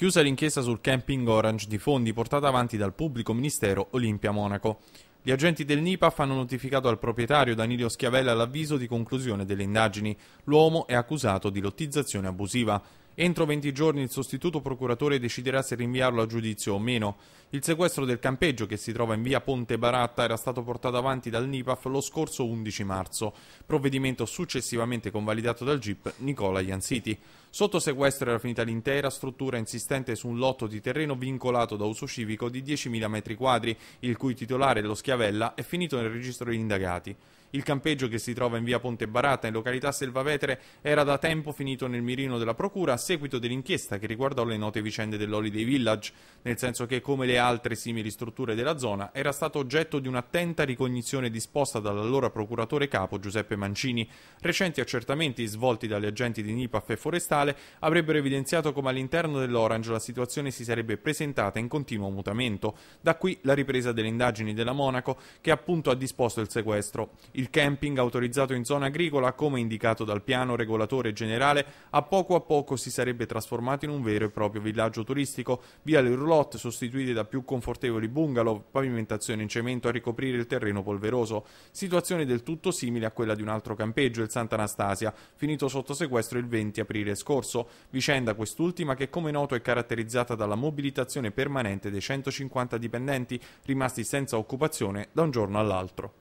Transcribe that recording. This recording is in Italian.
Chiusa l'inchiesta sul camping Orange di fondi portata avanti dal pubblico ministero Olimpia Monaco. Gli agenti del NIPAF hanno notificato al proprietario Danilo Schiavella l'avviso di conclusione delle indagini. L'uomo è accusato di lottizzazione abusiva. Entro 20 giorni il sostituto procuratore deciderà se rinviarlo a giudizio o meno. Il sequestro del campeggio che si trova in via Ponte Baratta era stato portato avanti dal NIPAF lo scorso 11 marzo, provvedimento successivamente convalidato dal GIP Nicola Iansiti. Sotto sequestro era finita l'intera struttura insistente su un lotto di terreno vincolato da uso civico di 10.000 m2, il cui titolare, lo Schiavella, è finito nel registro degli indagati. Il campeggio che si trova in via Ponte Barata, in località Selvavetere, era da tempo finito nel mirino della Procura a seguito dell'inchiesta che riguardò le note vicende dell'Holiday Village, nel senso che, come le altre simili strutture della zona, era stato oggetto di un'attenta ricognizione disposta dall'allora procuratore capo Giuseppe Mancini. Recenti accertamenti svolti dagli agenti di NIPAF e Forestale avrebbero evidenziato come all'interno dell'Orange la situazione si sarebbe presentata in continuo mutamento. Da qui la ripresa delle indagini della Monaco, che appunto ha disposto il sequestro. Il camping autorizzato in zona agricola, come indicato dal piano regolatore generale, a poco a poco si sarebbe trasformato in un vero e proprio villaggio turistico. Via le roulotte sostituite da più confortevoli bungalow, pavimentazione in cemento a ricoprire il terreno polveroso. Situazione del tutto simile a quella di un altro campeggio, il Sant'Anastasia, finito sotto sequestro il 20 aprile scorso. Vicenda quest'ultima che, come noto, è caratterizzata dalla mobilitazione permanente dei 150 dipendenti rimasti senza occupazione da un giorno all'altro.